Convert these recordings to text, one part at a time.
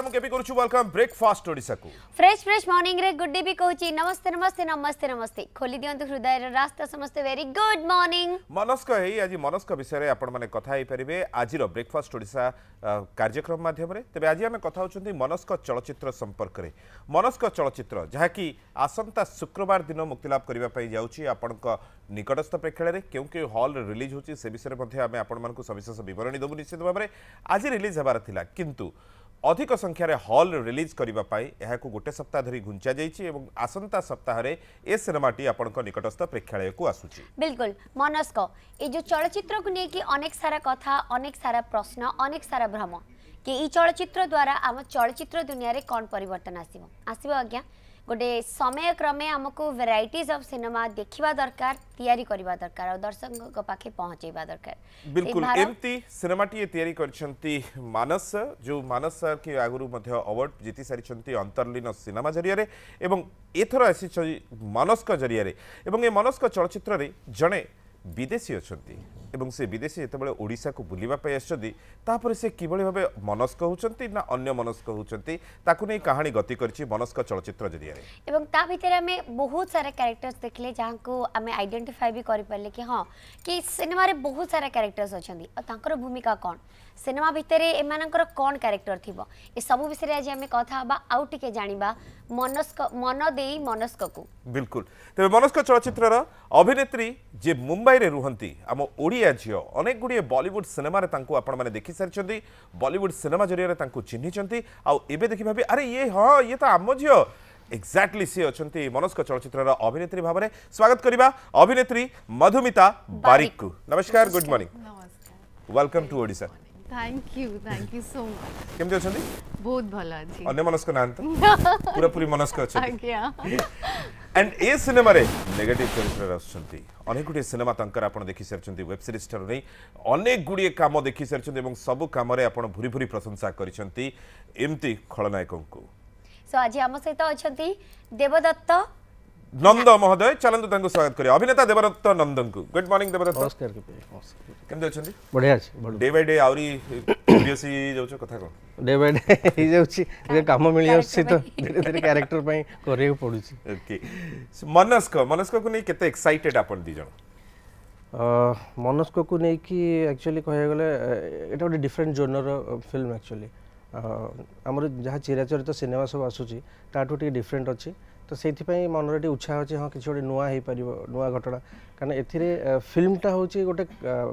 नमस्कार मुके भी करूछु वेलकम ब्रेकफास्ट ओडिसा को फ्रेश फ्रेश मॉर्निंग रे गुड डे भी कहूची नमस्ते नमस्ते नमस्ते नमस्ते खोली दियंतु हृदय रे रास्ता समस्त वेरी गुड मॉर्निंग मनस्क हे आज मनस्क विषय रे आपण माने कथा हे परिबे आज रो ब्रेकफास्ट ओडिसा कार्यक्रम माध्यम रे तबे आज हम कथा होचुंती मनस्क चलचित्र संपर्क रे मनस्क चलचित्र जहा कि आसंता शुक्रवार दिन मुक्ति लाभ करबा पई जाउची आपण को निकटस्थ प्रेक्षालय रे क्यों हॉल रे रिलीज होची से विषय रे मध्ये हमें आपण मन सविशेष विवरणी देबु निश्चित भाबरे आज रिलीज हबार थिला किंतु ଅଧିକ ସଂଖ୍ୟାରେ ହଲ୍ରେ ରିଲିଜ୍ କରିବା ପାଇଁ ଏହାକୁ ଗୋଟେ ସପ୍ତାହ ଧରି ଘୁଞ୍ଚାଯାଇଛି ଏବଂ ଆସନ୍ତା ସପ୍ତାହରେ ଏ ସିନେମାଟି ଆପଣଙ୍କ ନିକଟସ୍ଥ ପ୍ରେକ୍ଷାଳୟକୁ ଆସୁଛି ବିଲକୁଲ ମନସ୍କ ଏ ଯେଉଁ ଚଳଚ୍ଚିତ୍ରକୁ ନେଇକି ଅନେକ ସାରା କଥା ଅନେକ ସାରା ପ୍ରଶ୍ନ ଅନେକ ସାରା ଭ୍ରମ କି ଏଇ ଚଳଚ୍ଚିତ୍ର ଦ୍ୱାରା ଆମ ଚଳଚ୍ଚିତ୍ର ଦୁନିଆରେ କ'ଣ ପରିବର୍ତ୍ତନ ଆସିବ ଆସିବ ଆଜ୍ଞା ଗୋଟେ ସମୟ କ୍ରମେ ଆମକୁ ଭେରାଇଟିଜ୍ ଅଫ୍ ସିନେମା ଦେଖିବା ଦରକାର ତିଆରି କରିବା ଦରକାର ଆଉ ଦର୍ଶକଙ୍କ ପାଖେ ପହଞ୍ଚେଇବା ଦରକାର ବିଲକୁଲ ଏମିତି ସିନେମାଟିଏ ତିଆରି କରିଛନ୍ତି ମାନସ ଯେଉଁ ମାନସ ସାର୍ କି ଆଗରୁ ମଧ୍ୟ ଆୱାର୍ଡ ଜିତି ସାରିଛନ୍ତି ଅନ୍ତର୍ଲୀନ ସିନେମା ଜରିଆରେ ଏବଂ ଏଥର ଆସିଛନ୍ତି ମନସ୍କ ଜରିଆରେ ଏବଂ ଏ ମନସ୍କ ଚଳଚ୍ଚିତ୍ରରେ ଜଣେ ବିଦେଶୀ ଅଛନ୍ତି এবং সে বিদেশে যেতবে ওড়শাকে বুলবা আসছেন তাপরে সে কিভাবে ভাবে মনস্ক হচ্ছেন না অন্য মনস্ক হচ্ছেন তাকে নিয়ে কাহিনী গতি করেছি মনস্ক চলচ্চিত্র জরিয়ারে এবং তা ভিতরে আমি বহুত সারা ক্যারেক্টর্স দেখলে যাকে আমি আইডেন্টিফাই বি করে পারলে কি হ্যাঁ কি সিনেমার বহুত সারা ক্যারেক্টর্স অনেক তাঁর ভূমিকা কণ सिनेमा भितर एम कौन क्यारेक्टर थी ए सब विषय आज आम कथा आउ टे मनस्क मन दे मनस्क को बिल्कुल तेज मनस्क चलचित्र अभिनेत्री जे मुंबई में रुहंती आम ओडिया झी अनेक गुड़े बलीउड सिनेमार आपने देखी सारी बलीउड सिनेमा जरिया चिह्नी आबे देखा भी अरे ये हाँ ये तो आम झी एक्जाक्टली सी अच्छा मनस्क चलचित्र अभिनेत्री भाव में स्वागत करवा अभिनेत्री मधुमिता बारिक को नमस्कार good morning welcome to Odisha thank you thank you so much केम दे बहुत भलो अछि अन्य मनस को नाम त पूरा पूरी मनस अछि थैंक यू एंड ए सिनेमा रे नेगेटिव चरित्र रस छथि अनेक गुडी सिनेमा तंकर आपण देखि सर छथि वेब सीरीज स्टार नै अनेक गुडी काम देखि सर छथि एवं सब काम रे आपण भूरी भूरी प्रशंसा कर छथि एमती को सो आज हम सहित अछथि देवदत्त নন্দ মহোদয় চলন্তু তাঙ্কু স্বাগত করি অভিনেতা দেবদত্ত নন্দনকু গুড মর্নিং দেবদত্ত নমস্কার কেমতে অছন্তি বড়িয়া আছে ডে বাই ডে আউরি সিরিয়াস হই যাউছ কথা কোন ডে বাই ডে হই যাউছি যে কাম মিলি আসছে তো ধীরে ধীরে ক্যারেক্টার পাই করিও পড়ুছি ওকে মনস্ক মনস্ক কো নেই কেতে এক্সাইটেড আপন দি জন মনস্ক কো নেই কি অ্যাকচুয়ালি কহে গলে এটা গোটে ডিফরেন্ট জোনর ফিল্ম অ্যাকচুয়ালি ଆମର ଯାହା ଚିରାଚରିତ ସିନେମା ସବୁ ଆସୁଛି ତାଠୁ ଟିକେ ଡିଫରେଣ୍ଟ ଅଛି ତ ସେଇଥିପାଇଁ ମନରେ ଟିକେ ଉତ୍ସାହ ଅଛି ହଁ କିଛି ଗୋଟେ ନୂଆ ହେଇପାରିବ ନୂଆ ଘଟଣା କାରଣ ଏଥିରେ ଫିଲ୍ମଟା ହେଉଛି ଗୋଟେ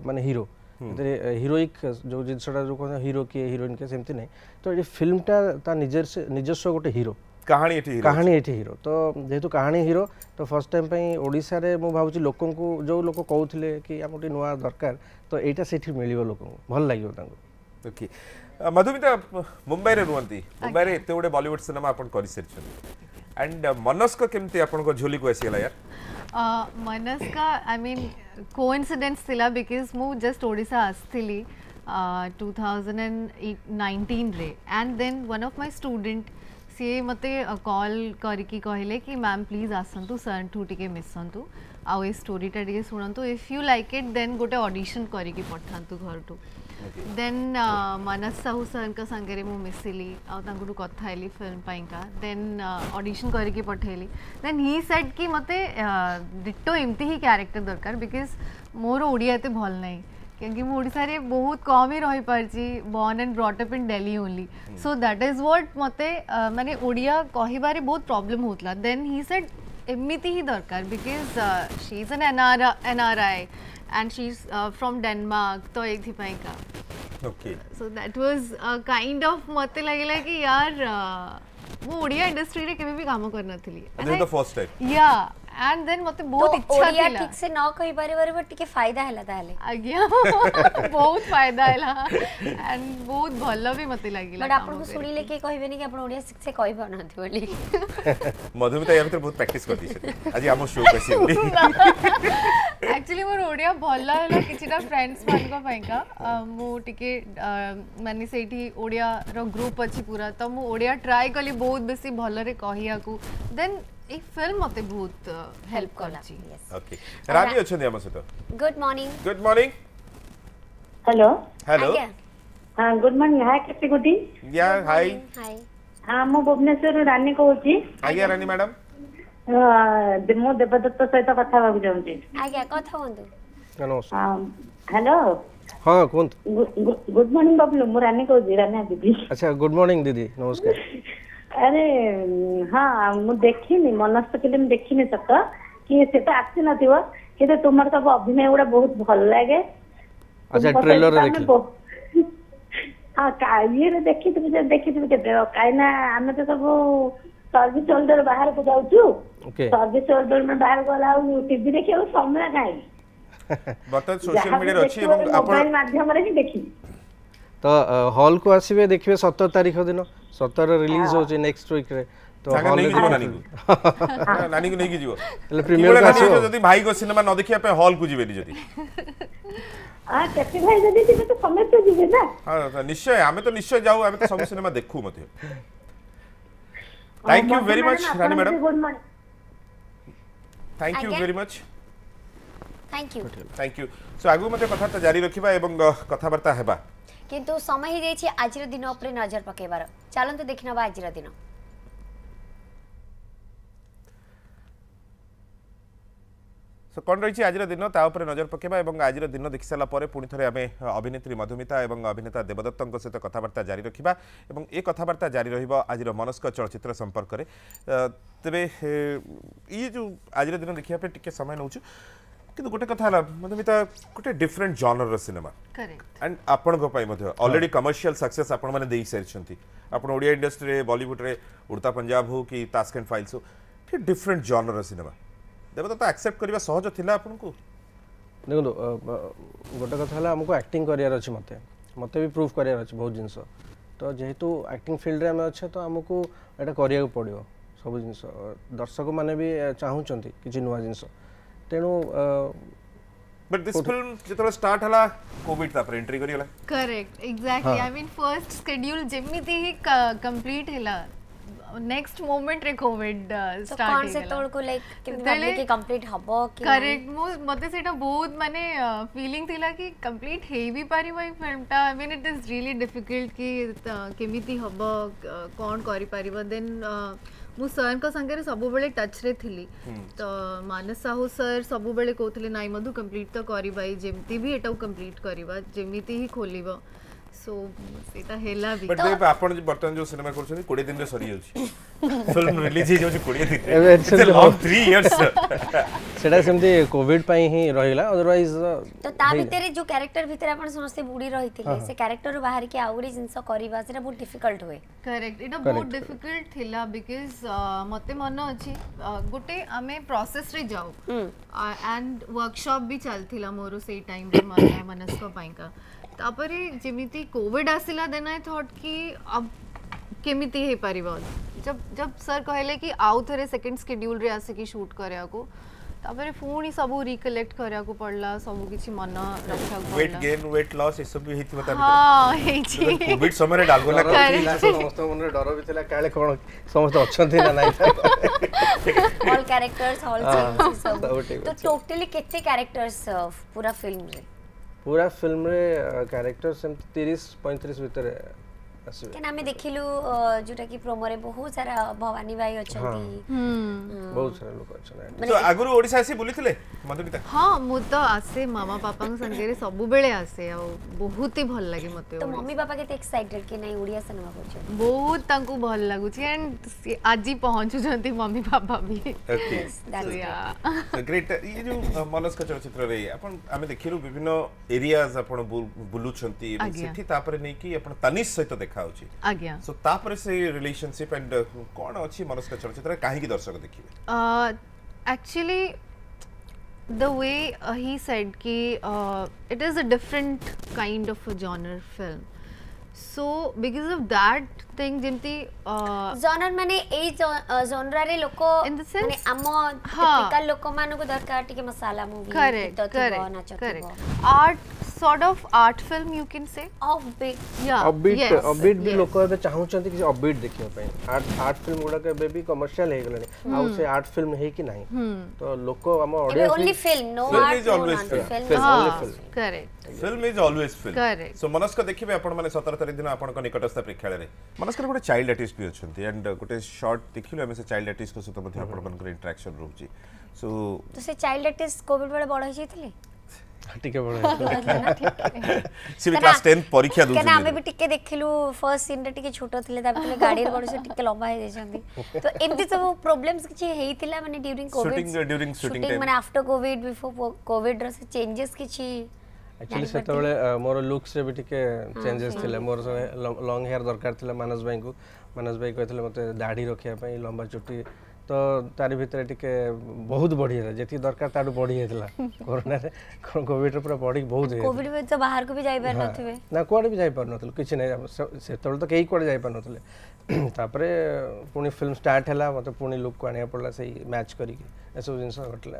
ମାନେ ହିରୋ ଏଥିରେ ହିରୋଇକ୍ ଯେଉଁ ଜିନିଷଟା ଯେଉଁ କୁହନ୍ତି ହିରୋ କିଏ ହିରୋଇନ୍ କିଏ ସେମିତି ନାହିଁ ତ ଏଠି ଫିଲ୍ମଟା ତା ନିଜସ୍ୱ ଗୋଟେ ହିରୋ କାହାଣୀ ଏଠି କାହାଣୀ ଏଠି ହିରୋ ତ ଯେହେତୁ କାହାଣୀ ହିରୋ ତ ଫର୍ଷ୍ଟ ଟାଇମ୍ ପାଇଁ ଓଡ଼ିଶାରେ ମୁଁ ଭାବୁଛି ଲୋକଙ୍କୁ ଯେଉଁ ଲୋକ କହୁଥିଲେ କି ଆମକୁ ଟିକେ ନୂଆ ଦରକାର ତ ଏଇଟା ସେଠି ମିଳିବ ଲୋକଙ୍କୁ ଭଲ ଲାଗିବ ତାଙ୍କୁ ଓକେ ମଧୁମିତା ମୁମ୍ବାଇରେ ରୁହନ୍ତି ମୁମ୍ବାଇରେ ଏତେ ଗୋଟେ ବଲିଉଡ଼ ସିନେମା ଆପଣ କରିସାରିଛନ୍ତି एंड मनस्क केमती आपन झोली को आसीगला यार मनस्क आई मीन कोइंसिडेंस थिला बिकॉज मु जस्ट ओडिसा आसथिली 2019 रे and then one of my student सी मते कॉल करके कहले कि मैम प्लीज आसतु सर ठू टे मिसतु आ स्टोरीटा टे शुणु if you like it then गोटे ऑडिशन करके पठातु घर ठू ଦେନ୍ मानस साहू सर ସାଙ୍ଗରେ ମୁଁ ମିଶିଲି ଆଉ ତାଙ୍କଠୁ କଥା ହେଲି ଫିଲ୍ମ ପାଇଁକା ଦେନ୍ ଅଡ଼ିସନ୍ କରିକି ପଠେଇଲି ଦେନ୍ ହି ସେଟ୍ କି ମୋତେ ଡିଟୋ ଏମିତି ହିଁ କ୍ୟାରେକ୍ଟର ଦରକାର ବିକଜ क्योंकि मुझे बहुत कम ही रही partly born and brought up in Delhi only so that is what मत मैंने ओडिया कहबारे बहुत प्रॉब्लम होता देन ही सेड एमती ही दरकार because she is an NR R N R I and she's uh, from Denmark, Toyek Dhipaika. Okay. So that was a kind of मते लगेला कि यार वो ओडिया इंडस्ट्री रे केबे भी काम करना थली. And that was the first time. Yeah. and then ମୋତେ ବହୁତ ଇଚ୍ଛା ଥିଲା ଓଡ଼ିଆ ଠିକ ସେ ନ କହି ପାରିବାରୁ ଟିକେ फायदा ହେଲା ତାହେଲେ ଆଜ୍ଞା ବହୁତ फायदा ହେଲା and ବହୁତ ଭଲ ବି ମୋତେ ଲାଗିଲା ବଟ୍ ଆପଣଙ୍କୁ ଶୁଣିଲେ କିଏ କହିବେନି କି ଆପଣ ଓଡ଼ିଆ ଠିକ ସେ କହି ପାରୁନାହାନ୍ତି ବୋଲି ମଧୁମିତା ୟା ଭିତରେ ବହୁତ ପ୍ରାକ୍ଟିସ କରିଦେଇଛନ୍ତି ଆଜି ଆମ ଶୋ କୁ ଆସିବି ଆକ୍ଚୁଆଲି ମୋର ଓଡ଼ିଆ ଭଲ ହେଲା କିଛିଟା ଫ୍ରେଣ୍ଡସ୍ ମାନଙ୍କ ପାଇଁକା ମୁଁ ଟିକେ ମାନେ ସେଇଠି ଓଡ଼ିଆର ଗ୍ରୁପ୍ ଅଛି ପୁରା ତ ମୁଁ ଓଡ଼ିଆ ଟ୍ରାଏ କଲି ବହୁତ ବେଶୀ ଭଲରେ କହିବାକୁ ଦେନ୍ এই ফিল্ম মতে বহুত হেল্প করছি ওকে রানী অছন্তি আমার সহিত good morning good morning hello hello হ্যাঁ গুড মর্নিং হাই কেতে গুডি ইয়া হাই হাই হ্যাঁ মু ভুবনেশ্বর রানী কହୁছি আজ্ঞা রানী ম্যাডাম মু দেবদত্ত সহিত কথা হବାକୁ চাହୁଁଛି আজ্ঞা কথা হন্তু হ্যালো হ্যাঁ কুহନ୍ତୁ গুড মর্নিং বাবলু মু রানী কହୁଛି রানী দিদি আচ্ছা গুড মর্নিং দিদি নমস্কার ଆରେ ହଁ ମୁଁ ଦେଖିନି ମନସ୍ଥ ଫିଲ୍ମ ଦେଖିନି ସତ କି ତ ଆସିନଥିବ କିନ୍ତୁ ତୁମର ସବୁ ଅଭିନୟ ଗୁଡା ବହୁତ ଭଲ ଲାଗେ ହଁ ଇଏରେ ଦେଖିଥିବୁ ଯେ ଦେଖିଥିବୁ କେତେ କାହିଁକିନା ଆମେ ତ ସବୁ ସର୍ଭିସ ହୋଲ୍ଡର ବାହାରକୁ ଯାଉଛୁ ସର୍ଭିସ ହୋଲ୍ଡର ବାହାରକୁ ଗଲା ଆଉ ଟିଭି ଦେଖିବାକୁ ସମୟ ନାହିଁ ବର୍ତ୍ତମାନ ସୋସିଆଲ ମିଡିଆରେ ଅଛି ଏବଂ ଆପଣ ମୋବାଇଲ ମାଧ୍ୟମରେ ହିଁ ଦେଖିବି ତ ହଲ୍କୁ ଆସିବେ ଦେଖିବେ ସତର ତାରିଖ ଦିନ ସତର ରିଲିଜ୍ ହେଉଛି ନେକ୍ସଟ ୱିକ୍ରେ ନାନୀକୁ ନେଇକି ଯିବ ହେଲେ ପ୍ରିମିୟର ଆସିବ ଯଦି ଭାଇଙ୍କ ସିନେମା ନ ପାଇଁ ହଲ୍କୁ ଯିବେନି ଯଦି ନିଶ୍ଚୟ ଆମେ ତ ନିଶ୍ଚୟ ଯାଉ ଆମେ ତ ସବୁ ସିନେମା ଦେଖୁ ମଧ୍ୟ thank you very much Rani madam thank you very much thank you thank you so আগু মধ্যে কথাবার্তা জারি রাখবা এবং কথাবার্তা किंतु समय ही जाइए आज दिन उपर नजर पकेबार चलते देख ना आज दिन तो कौन रही आज दिन तापर नजर पकेबा आज दिन देखी सारापर पुणि थे आम अभिनेत्री मधुमिता और अभिनेता देवदत्त सहित कथबार्ता जारी रखा और ये कथबार्ता जारी रज मनस्क चलचित्र संपर्क तेरे ये जो आज दिन देखापे समय नौ କିନ୍ତୁ ଗୋଟେ କଥା ହେଲା ମଧୁମିତା ଗୋଟେ ଡିଫରେଣ୍ଟ ଜନରର ସିନେମା ଆଣ୍ଡ ଆପଣଙ୍କ ପାଇଁ ମଧ୍ୟ ଅଲରେଡି କମର୍ସିଆଲ ସକ୍ସେସ୍ ଆପଣମାନେ ଦେଇସାରିଛନ୍ତି ଆପଣ ଓଡ଼ିଆ ଇଣ୍ଡଷ୍ଟ୍ରିରେ ବଲିଉଡ଼ରେ ଉଡ଼ତା ପଞ୍ଜାବ ହଉ କି ତାସ୍କ ଆଣ୍ଡ ଫାଇଲ୍ସ ହଉ ଟିକେ ଡିଫରେଣ୍ଟ ଜନରର ସିନେମା ଦେବଦତ୍ତ ଆକ୍ସେପ୍ଟ କରିବା ସହଜ ଥିଲା ଆପଣଙ୍କୁ ଦେଖନ୍ତୁ ଗୋଟେ କଥା ହେଲା ଆମକୁ ଆକ୍ଟିଂ କରିବାର ଅଛି ମୋତେ ମୋତେ ବି ପ୍ରୁଭ୍ କରିବାର ଅଛି ବହୁତ ଜିନିଷ ତ ଯେହେତୁ ଆକ୍ଟିଂ ଫିଲ୍ଡରେ ଆମେ ଅଛେ ତ ଆମକୁ ଏଇଟା କରିବାକୁ ପଡ଼ିବ ସବୁ ଜିନିଷ ଦର୍ଶକମାନେ ବି ଚାହୁଁଛନ୍ତି କିଛି ନୂଆ ଜିନିଷ ତେଣୁ But this okay. तो- film जेतला स्टार्ट हला कोविड तापर एंट्री करियला correct exactly I mean first schedule जेमिति ही कंप्लीट हिला नेक्स्ट मोमेंट रे कोविड स्टार्ट कोन से तोड़ को लाइक केमति कि कंप्लीट हबो कि करेक्ट मो मते सेटा तो बहुत माने फीलिंग थिला कि कंप्लीट हेवी पारिबो ई फिल्म ता I mean it is really difficult कि केमिति हबो कोन करि पारिबो देन uh, ମୁଁ ସାର୍ଙ୍କ ସାଙ୍ଗରେ ସବୁବେଳେ ଟଚ୍ରେ ଥିଲି ତ ମାନସ ସାହୁ ସାର୍ ସବୁବେଳେ କହୁଥିଲେ ନାଇଁ ମଧୁ କମ୍ପ୍ଲିଟ୍ ତ କରିବା ଯେମିତି ବି ଏଟାକୁ କମ୍ପ୍ଲିଟ୍ କରିବା ଯେମିତି ହିଁ ଖୋଲିବ सो सेटा हेला भी बट देख आपण जे बर्तन जो सिनेमा करछन 20 दिन रे सरी जाउछ फिल्म रिलीज हे जाउछ 20 दिन एबे इट्स लॉन्ग 3 इयर्स सेटा सेमते कोविड पई ही रहिला अदरवाइज तो ता भितरे जो कैरेक्टर भितरे आपण समस्त बुडी रहितले से कैरेक्टर रो बाहर के आउरी जिंस करिबा सेटा बहुत डिफिकल्ट होए करेक्ट इटा बहुत डिफिकल्ट थिला बिकॉज़ मते मन अछि गुटे आमे प्रोसेस रे जाऊ एंड वर्कशॉप भी चलथिला मोरो सेई टाइम रे मन मनस को पई का ତାପରେ ଯେମିତି କୋଭିଡ଼ ଆସିଲା ଦେନ୍ ଆଇ ଥଟ୍ କି କେମିତି ହେଇପାରିବ ଜବ ଜବ ସାର୍ କହିଲେ କି ଆଉ ଥରେ ସେକେଣ୍ଡ ସ୍କେଡ୍ୟୁଲ୍ରେ ଆସିକି ସୁଟ୍ କରିବାକୁ ତାପରେ ପୁଣି ସବୁ ରିକଲେକ୍ଟ କରିବାକୁ ପଡିଲା ସବୁ କିଛି ମନ ରଖିବାକୁ ପଡିଲା weight gain weight loss ଏସବୁ ବି ହେଇଥିବ ତା ଭିତରେ ହଁ ହେଇଛି କୋଭିଡ ସମୟରେ ଡାଲଗୋଲା କରିଥିଲା ସମସ୍ତ ମନରେ ଡର ବି ଥିଲା କାଳେ କ'ଣ ସମସ୍ତେ ଅଛନ୍ତି ନା ନାଇଁ ଅଲ୍ କ୍ୟାରେକ୍ଟର୍ସ ଅଲ୍ ସିନ୍ସ ସବୁ ତ ଟୋଟାଲି କେତେ କ୍ୟାରେକ୍ଟର୍ସ ପୁରା ଫିଲ୍ମରେ पूरा फिल्म रे क्यारेक्टर्स एमती तीस पैंतीस भितर কেন আমি দেখিলু যোটা কি প্রোমোরে বহুত সারা ভবানী ভাই অছন্তি বহুত সারা লোক অছন্তি তো আগুরু ওড়িশা আসি বুলিছিলে মধুমিতা হ্যাঁ মু তো আসে মামা পাপাং সঙ্গে সবু বেলে আসে আ বহুত হি ভাল লাগে মতে তো মম্মি পাপা কেতে এক্সাইটেড কি নাই ওড়িয়া সিনেমা করছ বহুত তাঙ্কু ভাল লাগুছি এন্ড আজি পহঞ্চুজন্তি মম্মি পাপা বি ওকে গ্রেট ই যে মলস্ক চলচ্চিত্র রে আপন আমি দেখিলু বিভিন্ন এরিয়াজ আপন বুলুছন্তি এবং সেটি তারপরে নেকি আপন তানিস সহিত দেখা ଦେଖାଉଛି ଆଜ୍ଞା ସୋ ତାପରେ ସେଇ ରିଲେସନସିପ ଆଣ୍ଡ କ'ଣ ଅଛି ମନସ୍କ ଚଳଚ୍ଚିତ୍ରରେ କାହିଁକି ଦର୍ଶକ ଦେଖିବେ actually the way he said କି it is a different kind of genre film so because of that thing जेमति जोनर माने एई जोनरा रे लोको माने आम टिपिकल लोको मानको दरकार टिके masala movie correct correct art sort of art film you can say offbeat yeah offbeat yes, offbeat ବି ଲୋକ ଏବେ ଚାହୁଁଛନ୍ତି କିଛି offbeat ଦେଖିବା ପାଇଁ ଆର୍ଟ ଆର୍ଟ ଫିଲ୍ମ ଗୁଡାକ ଏବେ ବି କମର୍ସିଆଲ ହେଇଗଲାଣି ଆଉ ସେ ଆର୍ଟ ଫିଲ୍ମ ହେଇକି ନାହିଁ ତ ଲୋକ ଆମ audience only film no art is always film correct film is always film so Manaska ଦେଖିବେ ଆପଣ ମାନେ 17 ତାରିଖ ଦିନ ଆପଣଙ୍କ ନିକଟସ୍ଥ ପ୍ରେକ୍ଷାଳୟରେ ମନସ୍କର ଗୋଟେ ଚାଇଲ୍ଡ ଆର୍ଟିଷ୍ଟ ବି ଅଛନ୍ତି ଆଣ୍ଡ ଗୋଟେ ସର୍ଟ ଦେଖିଲୁ ଆମେ ସେ ଚାଇଲ୍ଡ ଆର୍ଟିଷ୍ଟଙ୍କ ସହିତ ମଧ୍ୟ ଆପଣମାନଙ୍କର ଇଣ୍ଟରାକ୍ସନ ରହୁଛି ସୋ ତ ସେ ଚାଇଲ୍ଡ ଆର୍ଟିଷ୍ଟ କୋଭିଡ ବେଳେ ବଡ଼ ହେଇଯାଇଥିଲେ ଟିକେ ବଡ଼ ସିଏ ବି କ୍ଲାସ୍ 10 ପରୀକ୍ଷା ଦଉଛନ୍ତି କାରଣ ଆମେ ବି ଟିକେ ଦେଖିଲୁ ଫର୍ଷ୍ଟ ସିନ୍ରେ ଟିକେ ଛୋଟ ଥିଲେ ତାପରେ ଗାଡ଼ିରେ ପଡ଼ୁଛୁ ଟିକେ ଲମ୍ବା ହେଇଯାଇଛନ୍ତି ତ ଏମିତି ସବୁ ପ୍ରୋବ୍ଲେମ୍ସ କିଛି ହେଇଥିଲା ମାନେ ଡ୍ୟୁରିଂ କୋଭିଡ୍ ଡ୍ୟୁରିଂ ସୁଟିଂ ମାନେ ଆଫ୍ଟର କୋଭିଡ୍ ବିଫୋର କୋଭିଡ୍ ର ସେ ଚେଞ୍ଜେସ୍ କିଛି एक्चुअली ସେତେବେଳେ ମୋର ଲୁକ୍ସ ରେ ବି ଟିକେ ଚେଞ୍ଜେସ୍ ଥିଲା ମୋର ଲଙ୍ଗ ହେୟାର ଦରକାର ଥିଲା ମାନସ ଭାଇଙ୍କୁ ମାନସ ଭାଇ କହିଥିଲେ ମୋତେ ଦାଢ଼ି ରଖିବା ପାଇଁ ଲମ୍ବା ଚୁଟି तो तार भितर टे बहुत बढ़ी जाता जी दरकार तार बढ़ी जाता कोरोना कॉविड पूरा बढ़ी बहुत कोविड में बाहर को भी जाई ना कोड़े भी जाई पार नथल किछ नै तो केही कोड़े जापार नापर पुणी फिल्म स्टार्ट है मतलब पुणी लुक को आने पड़ा से मैच करी ए सब जिंस घटला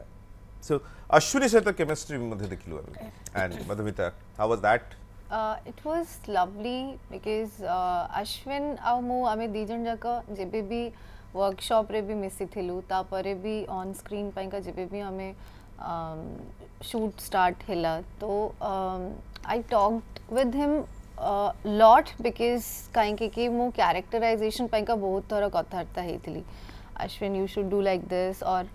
सो अश्विनी सहित केमिस्ट्री देख लु and Madhumita how was that it was lovely lovely Ashwin uh, मु आमे ମୁଁ ଆମେ ଦୁଇ भी रे भी मिसीलु तापर भी ऑन स्क्रीन का जब भी हमें शूट स्टार्ट है तो I talk with him lot because कहीं मो क्यारेक्टराइजेसन का बहुत थर कथबार्ता होती Ashwin you should do like this और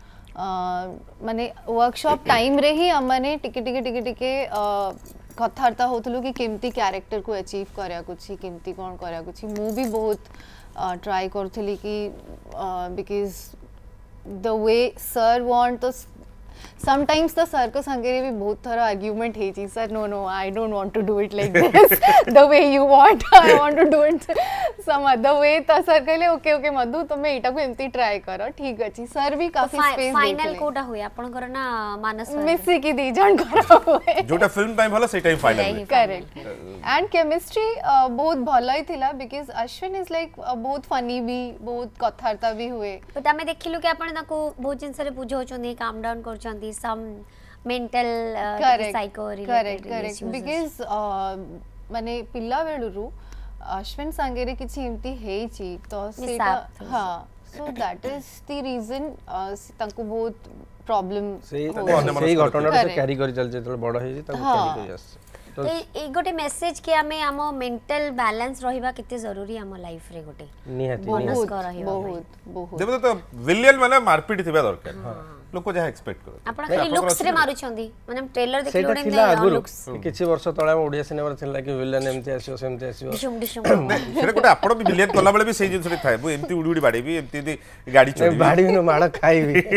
माने वर्कशॉप टाइम रे ही मैंने टिके टिके टिके टिके कथबार्ता होमती कि क्यारेक्टर को अचीव कराया कौन कराया मु भी बहुत ट्राए कर कि because the way sir want to sometimes तो सर को संगे भी बहुत थर आर्ग्युमेंट हो sir no no I don't want to do it like this the way you want I want to do it સમજ ધ વે તો sir કહેલે ઓકે ઓકે ಮಧು તમે ઈટાકુ એમતી ટ્રાય કરો ઠીક અછી સર ભી કાફી સ્પેસ ફાઇનલ કોટા હોય આપણકર ના માનસ મિસી કી દી જણ કરો હોય જોટા ફિલ્મ ટાઈમ ભલા સે time final correct and chemistry બહુત ભલા હી થિલા બીકોઝ અશ્વિન ઇઝ લાઈક બહુત ફની ભી બહુત કથાર્તા ભી હુએ બટ અમે દેખિલુ કે આપણ તાકુ બહુત જિનસરે બુઝાઉચંતી કામ ડાઉન કરચંતી some mental psycho related correct correct because মানে পিলা বেড়ু अश्विन सांगेरे की चीमती है ची तो सेटा हां so that is the reason तांको बहुत प्रॉब्लम सेही घटना तो से कैरी करी चल जे बड़ हे जे तांको कैरी करी आसे ଏଇ ଗୋଟେ ମେସେଜ କି ଆମେ ଆମ ମେଣ୍ଟାଲ मेंटल ରହିବା କେତେ ଜରୁରୀ ଆମ हम लाइफ रे गोटे निहाती बोनस कर रहबा बहुत बहुत देखो तो विलियन माने मारपीट थिबा दरकार लोक जहा एक्सपेक्ट कर आपण खाली लुक्स रे मारुछंदी माने ट्रेलर देखि गोटे थिला लुक्स किछि वर्ष तळे ओडिया सिनेमा थिला कि विलियन एमति आसियो सेमति आसियो डिशम डिशम सेरे गोटे आपण भी विलियन कला बेले भी सेई जिंस रे थाए बु एमति उडी उडी बाडीबी एमति गाडी चोरी बाडीनो माळ खाइबी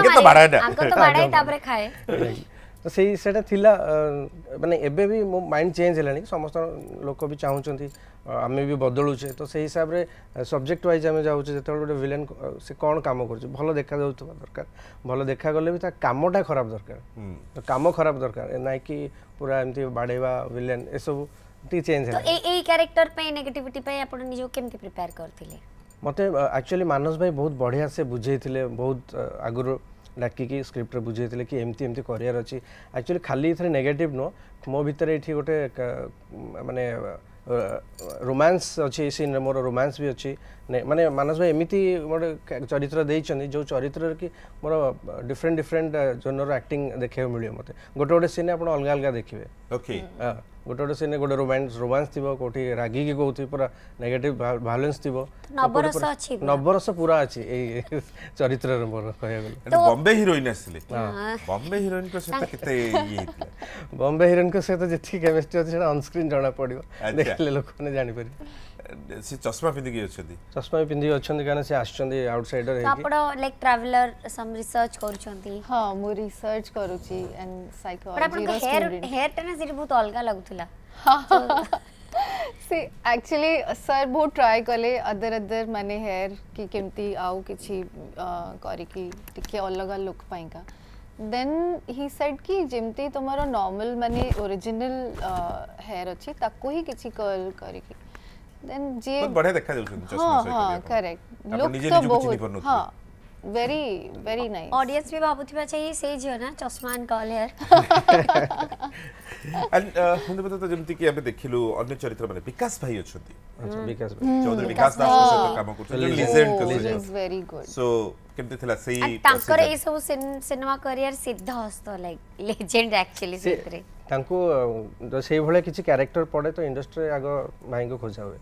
आगे तो ସେଇ ସେଇଟା ଥିଲା ମାନେ ଏବେ ବି ମୋ ମାଇଣ୍ଡ ଚେଞ୍ଜ ହେଲାଣି ସମସ୍ତ ଲୋକ ବି ଚାହୁଁଛନ୍ତି ଆମେ ବି ବଦଳୁଛେ ତ ସେଇ ହିସାବରେ ସବଜେକ୍ଟ ୱାଇଜ୍ ଆମେ ଯାଉଛେ ଯେତେବେଳେ ଗୋଟେ ଭିଲେନ୍ ସେ କ'ଣ କାମ କରୁଛି ଭଲ ଦେଖାଯାଉଥିବା ଦରକାର ଭଲ ଦେଖାଗଲେ ବି ତା କାମଟା ଖରାପ ଦରକାର ତ କାମ ଖରାପ ଦରକାର ନାଇଁ କି ପୁରା ଏମିତି ବାଡ଼େଇବା ଭିଲେନ୍ ଏସବୁ ଟିକେ ଚେଞ୍ଜ ହେଲା ଏଇ କ୍ୟାରେକ୍ଟର ପାଇଁ ନେଗେଟିଭିଟି ପାଇଁ ଆପଣ ନିଜକୁ କେମିତି ପ୍ରିପେୟାର କରିଥିଲେ ମୋତେ ଆକ୍ଚୁଆଲି ମାନସ ଭାଇ ବହୁତ ବଢ଼ିଆ ସେ ବୁଝେଇଥିଲେ ବହୁତ ଆଗରୁ डाकिकी स्क्रिप्ट बुझे कि एमती एमती कर एक्चुअली खाली थे नेगेटिव नो मो भितर ये गोटे मानने रोमांस अच्छे सीन रे मोर रोमांस भी अच्छी मानने मानस भाई एमती गोटे चरित्र दे जो चरित्र कि मोर डिफरेन्ट डिफरेन्ट जोनर आक्ट देखा मिले मतलब गोटे गोटे सीन आप अलग अलग देखिए ଗୋଟେ ଗୋଟେ ସିନେ ଗୋଟେ ରୋମାନ୍ସ ରୋମାନ୍ସ ଥିବ କୋଉଠି ରାଗିକି କହୁଥିବ ପୁରା ନେଗେଟିଭ ଭାଲେନ୍ସ ଥିବ ନବରସ ପୁରା ଅଛି ଏଇ ଚରିତ୍ରରେ ମୋର କହିବାକୁ ଗଲେ ବମ୍ବେ ହିରୋଇନ୍ ଆସିଲେ ବମ୍ବେ ହିରୋଇନ୍ଙ୍କ ସହିତ କେତେ ବମ୍ବେ ହିରୋଇନ୍ଙ୍କ ସହିତ ଯେତିକି କେମିଷ୍ଟ୍ରି ଅଛି ସେଟା ଅନସ୍କ୍ରିନ୍ ଜଣାପଡ଼ିବ ଦେଖିଲେ ଲୋକମାନେ ଜାଣିପାରିବେ ସେ ଚଷମା ପିନ୍ଧିକି ଅଛନ୍ତି ଚଷମା ପିନ୍ଧିକି ଅଛନ୍ତି କାରଣ ସେ ଆସିଛନ୍ତି ଆଉଟସାଇଡର ହେଇକି ଆପଣ ଲାଇକ୍ ଟ୍ରାଭେଲର ସମ ରିସର୍ଚ୍ଚ କରୁଛନ୍ତି ହଁ ମୁଁ ରିସର୍ଚ୍ଚ କରୁଛି ଏଣ୍ଡ ସାଇକୋଲୋଜି ଆପଣଙ୍କ ହେୟାର ହେୟାରଟା ନା ସେଠି ବହୁତ ଅଲଗା ଲାଗୁଥିଲା ସେ ଆକ୍ଚୁଆଲି ସାର୍ ବହୁତ ଟ୍ରାଏ କଲେ ଅଦର ଅଦର ମାନେ ହେୟାର କି କେମିତି ଆଉ କିଛି କରିକି ଟିକେ ଅଲଗା ଲୁକ୍ ପାଇଁକା ଦେନ୍ ହି ସେଟ୍ କି ଯେମିତି ତୁମର ନର୍ମାଲ ମାନେ ଓରିଜିନାଲ ହେୟାର ଅଛି ତାକୁ ହିଁ କିଛି କଲ୍ କରିକି देन जे बढे ଦେଖା ଯାଉଛନ୍ତି ଚଷମା ସହିତ ହଁ କରେକ୍ଟ ଲୁକ୍ ତ ବହୁତ ହଁ very very nice audience ବି ଭାବୁଥିବା चाहिए ସେଇ ଝିଅ ନା ଚଷମା and curl hair and ମୁନ୍ଦପତ ତ ଯେମିତି କି ଆମେ ଦେଖିଲୁ ଅନ୍ୟ ଚରିତ୍ର ମାନେ ବିକାଶ ଭାଇ ଅଛନ୍ତି ଆଚ୍ଛା ବିକାଶ ଭାଇ ଚୌଧୁରୀ ବିକାଶ ଦାସ ସହିତ କାମ କରୁଛନ୍ତି ଲିଜେଣ୍ଡ କରୁଛନ୍ତି very good so କେମିତି ଥିଲା ସେଇ ତାଙ୍କର ଏଇ ସବୁ ସିନେମା କ୍ୟାରିୟର ସିଦ୍ଧ ହସ୍ତ ଲାଇକ୍ ଲେଜେଣ୍ଡ ଆକ୍ଚୁअଲି ସେଥିରେ ତାଙ୍କୁ ସେଇଭଳିଆ କିଛି କ୍ୟାରେକ୍ଟର ପଡ଼େ ତ ଇଣ୍ଡଷ୍ଟ୍ରି ଆଗ ଭାଇଙ୍କୁ ଖୋଜା ହୁଏ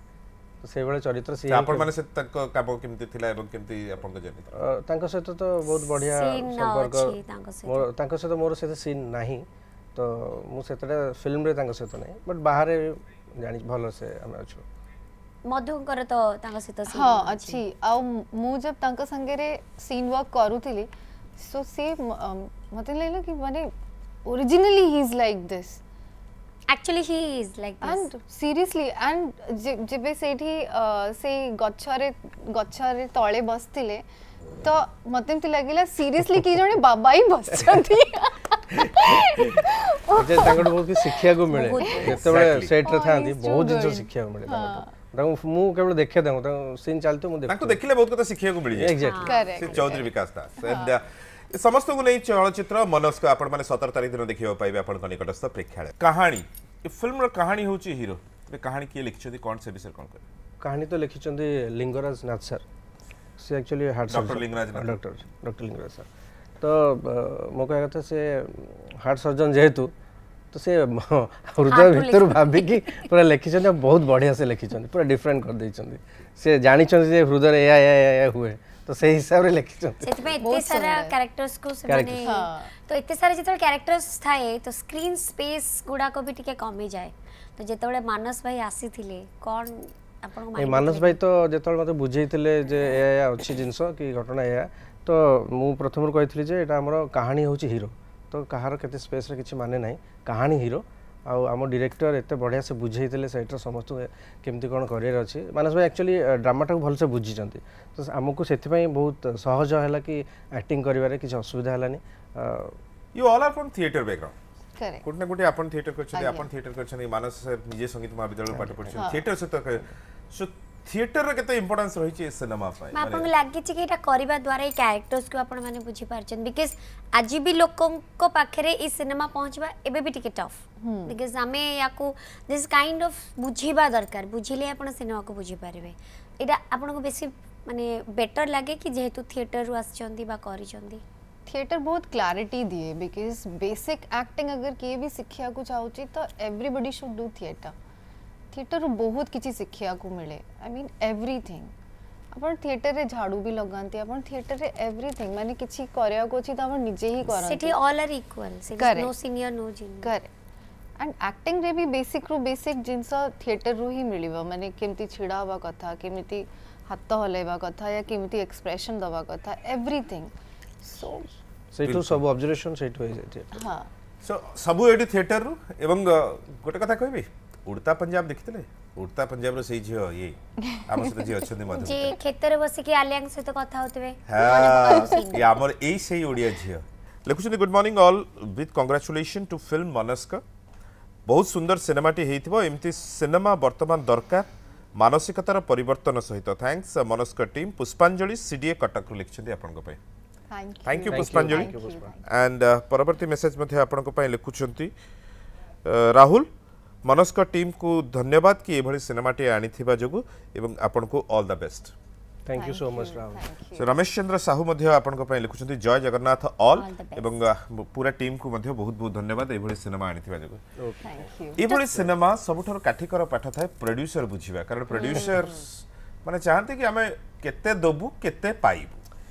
ସେଇଭଳିଆ ଚରିତ୍ର ସେ ଆପଣମାନେ ସେ ତାଙ୍କ କାମ କେମିତି ଥିଲା ଏବଂ କେମିତି ଆପଣଙ୍କ ଜର୍ନି ତାଙ୍କ ସହିତ ତ ବହୁତ ବଢ଼ିଆ ସମ୍ପର୍କ ତାଙ୍କ ସହିତ ମୋର ସେତେ ସିନ୍ ନାହିଁ ତ ମୁଁ ସେତେଟା ଫିଲ୍ମରେ ତାଙ୍କ ସହିତ ନାହିଁ ବଟ୍ ବାହାରେ ଜାଣିଛି ଭଲ ସେ ଆମେ ଅଛୁ ମଧୁଙ୍କର ତ ତାଙ୍କ ସହିତ ହଁ ଅଛି ଆଉ ମୁଁ ଜବ ତାଙ୍କ ସାଙ୍ଗରେ ସିନ୍ ୱାର୍କ କରୁଥିଲି ସୋ ସେ ମୋତେ ଲାଗିଲା କି ମାନେ originally he is like this. Actually, he is like this. And seriously, and जेबे सेठी से गच्छरे गच्छरे तले बसतिले तो मत एमती लागिला सीरियसली की जने बाबा ही बसछंती जे तांगड बहुत की शिक्षा को मिले जेतेबेले सेट रे थांती बहुत जिंस शिक्षा मिले तांगो मु केवल देखे तांगो सीन चालतो मु देखतो देखिले बहुत कथा शिक्षा को मिल जाय एग्जैक्टली से चौधरी विकास दास समस्त को नहीं चलचित्र मनोज को आप सतर तारीख दिन देखा पाइबे आप निकटस्थ प्रेक्षा कहानी फिल्म कहानी हूँ हिरो कहानी किए लिखी कौन से विषय कौन कहानी तो लिखिं लिंगराज नाथ सर से actually heart doctor Lingaraj doctor doctor Lingaraj sir तो मो कह कथा से हार्ट सर्जन जेहेतु तो सी हृदय भितर भाविक पूरा लिखिंट बहुत बढ़िया से लिखिंट पूरा डिफरेन्ट करदे से जानते हृदय एया हुए तो से हिसाब रे लिखि छथि सेति पे इत्ते सारा कैरेक्टर्स को से माने हाँ। तो इत्ते सारे जेतल कैरेक्टर्स थाए तो स्क्रीन स्पेस गुडा को भी टिके कमी जाए तो जेतेबे मानस भाई आसी थिले कोन आपन को मानस भाई तो जेतल मते बुझै थिले जे ए अछि जिंस कि घटना ए तो मु प्रथम कहि कहानी होछि हीरो तो कहार केते स्पेस माने ना कहानी हिरो ଆଉ ଆମ ଡିରେକ୍ଟର ଏତେ ବଢ଼ିଆ ସେ ବୁଝେଇଥିଲେ ସେଇଟା ସମସ୍ତଙ୍କୁ କେମିତି କ'ଣ କରିବାର ଅଛି ମାନସ ଭାଇ ଆକ୍ଚୁଆଲି ଡ୍ରାମାଟାକୁ ଭଲସେ ବୁଝିଛନ୍ତି ତ ଆମକୁ ସେଥିପାଇଁ ବହୁତ ସହଜ ହେଲା କି ଆକ୍ଟିଂ କରିବାରେ କିଛି ଅସୁବିଧା ହେଲାନି you all are from theatre background ଗୋଟେ ନା ଗୋଟେ ଆପଣ থিয়েটার କରିଛନ୍ତି ଆପଣ থিয়েটার କରିଛନ୍ତି ମାନସ স্যার নিজে সঙ্গীত মহাবিদ্যালয়ে পাঠ পড়ছেন থিয়েটার সহ সো थिएटर रे केते इंपोर्टेंस रही छे सिनेमा मा आपन लागी छी कि एटा करबा द्वारा ए कैरेक्टर्स को आपन माने बुझी पारछन बिकॉज आज भी लोकन को पाखरे ई सिनेमा पहुंचबा एबे भी टिके टफ बिकॉज हमें याकू दिस काइंड ऑफ बुझीबा दरकार बुझिले आपन सिनेमा को बुझी पारबे एटा आपन को बेसी माने बेटर लागे कि जेहेतु थिएटर रु आछचंती बा करिचंती थिएटर बहुत क्लारिटी दिए बिकॉज बेसिक एक्टिंग अगर के भी सिखिया को चाहूँ तो एवरीबॉडी शुड डू थिएटर ᱛᱮᱛᱚᱨᱚ বহুত কিছি ᱥᱤᱠᱷᱭᱟ ᱠᱚ ᱢᱤᱰᱮ ᱟᱭ ᱢᱤᱱ ᱮᱵᱨᱤᱛᱷᱤᱝ ᱟᱵᱚᱱ ᱛᱷᱤᱭᱟᱴᱟᱨᱮ ᱡᱷᱟᱰᱩ ᱵᱤ ᱞᱚᱜᱟᱱᱛᱮ ᱟᱵᱚᱱ ᱛᱷᱤᱭᱟᱴᱟᱨᱮ ᱮᱵᱨᱤᱛᱷᱤᱝ ᱢᱟᱱᱮ ᱠᱤᱪᱷᱤ ᱠᱚᱨᱭᱟ ᱠᱚ ᱪᱤᱛᱟ ᱟᱵᱚᱱ ᱱᱤᱡᱮ ᱦᱤ ᱠᱚᱨᱟᱣᱟ ᱥᱮᱴᱤ ᱚᱞ ᱟᱨ ᱤᱠᱩᱟᱞ ᱥᱮᱴᱤᱥ ᱱᱚ ᱥᱤᱱᱤᱭᱟᱨ ᱱᱚ ᱡᱤᱱᱤᱭᱟᱨ ᱠᱚᱨ ᱟᱱᱰ ᱮᱠᱴᱤᱝ ᱨᱮ ᱵᱤ ᱵᱮᱥᱤᱠ ᱨᱩ ᱵᱮᱥᱤᱠ ᱡᱤᱱᱥᱟ ᱛᱷᱤᱭᱟᱴᱟᱨ ᱨᱩ ᱦᱤ ᱢᱤᱰᱤ उड़ता पंजाब देखि थले उड़ता पंजाब रो सही जियो ये हम सते जी अछनी मधु जी खेतर बसे के आलियांग से हाँ, तो कथा होतबे हां ये हमर एई सही उड़िया जियो लिखुछनी good morning all with congratulation to film Manask बहुत सुंदर सिनेमाटी हेइथिबो एमती सिनेमा वर्तमान दरकार मानसिकतार राहुल मनस्क टीम को धन्यवाद कि यह ଆଣିଥିବା आनी ଏବଂ ଆପଣଙ୍କୁ all the best thank you so much Rahul so Ramesh Chandra Sahu आप लिखुं जय जगन्नाथ अल एवं पूरा टीम को मध्य बहुत बहुत धन्यवाद ये सिनेमा आनी ये सिनेमा सब काठिकर पाठ था प्रड्यूसर बुझा कारण प्रड्यूसर मैंने चाहते कि आम के दबू के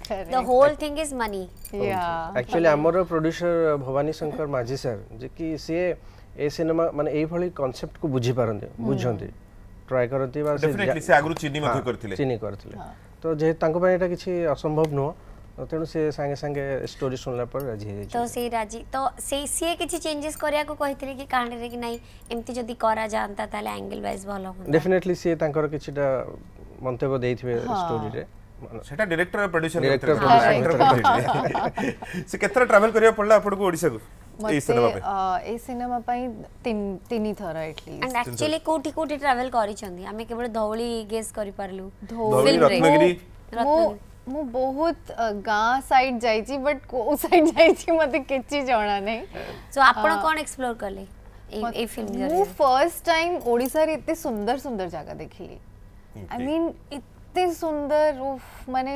The whole thing is money. Yeah. Actually, आमर producer भवानी शंकर माझी सर जिकी कि सी ଏ ସିନେମା ମାନେ ଏଇଭଳି କନସେପ୍ଟକୁ ବୁଝିପାରନ୍ତି ବୁଝନ୍ତି ଟ୍ରାଏ କରନ୍ତି ବା ସେ ଆଗରୁ ଚିନି ମଧ୍ୟ କରିଥିଲେ ଚିନି କରିଥିଲେ ତ ଯେହେତୁ ତାଙ୍କ ପାଇଁ ଏଇଟା କିଛି ଅସମ୍ଭବ ନୁହଁ ତେଣୁ ସେ ସାଙ୍ଗେ ସାଙ୍ଗେ ଷ୍ଟୋରୀ ଶୁଣିଲା ପରେ ରାଜି ହେଇଯାଇଛି ତ ସେଇ ରାଜି ତ ସେଇ ସିଏ କିଛି ଚେଞ୍ଜେସ୍ କରିବାକୁ କହିଥିଲେ କି କାହାଣୀରେ କି ନାଇଁ ଏମିତି ଯଦି କରାଯାଆନ୍ତା ତାହେଲେ ଆଙ୍ଗେଲ ୱାଇଜ୍ ଭଲ ହୁଅନ୍ତା ଡେଫିନେଟଲି ସିଏ ତାଙ୍କର କିଛିଟା ମନ୍ତବ୍ୟ ଦେଇଥିବେ ଷ୍ଟୋରୀରେ ସେଟା ଡିରେକ୍ଟର ପ୍ରଡ୍ୟୁସର ଡିରେକ୍ଟର ପ୍ରଡ୍ୟୁସର ସେ କେତେଟା ଟ୍ରାଭେଲ କରିବାକୁ ପଡିଲା ଆପଣଙ୍କୁ ଓଡ଼ିଶାକୁ ए सिनेमा पे ए सिनेमा ପାଇଁ ତିନି ଥର ଏଟଲିଷ୍ଟ ଆଣ୍ଡ ଆକ୍ଚୁଆଲି କୋଉଠି କୋଉଠି ଟ୍ରାଭେଲ କରିଛନ୍ତି ଆମେ କେବଳ ଧଉଳି ଗେସ୍ କରିପାରିଲୁ ଧଉଳି ରତ୍ନଗିରି ମୁଁ ବହୁତ ଗାଁ ସାଇଡ୍ ଯାଇଛି ବଟ୍ କୋଉ ସାଇଡ୍ ଯାଇଛି ମୋତେ କିଛି ଜଣା ନାହିଁ ସୋ ଆପଣ କ'ଣ ଏକ୍ସପ୍ଲୋର କଲେ ଏଇ ଫିଲ୍ମ ମୁଁ ଫର୍ଷ୍ଟ ଟାଇମ୍ ଓଡ଼ିଶାରେ ଏତେ ସୁନ୍ଦର ସୁନ୍ଦର ଜାଗା ଦେଖିଲି ଆଇ ମିନ୍ ଏତେ ସୁନ୍ଦର ମାନେ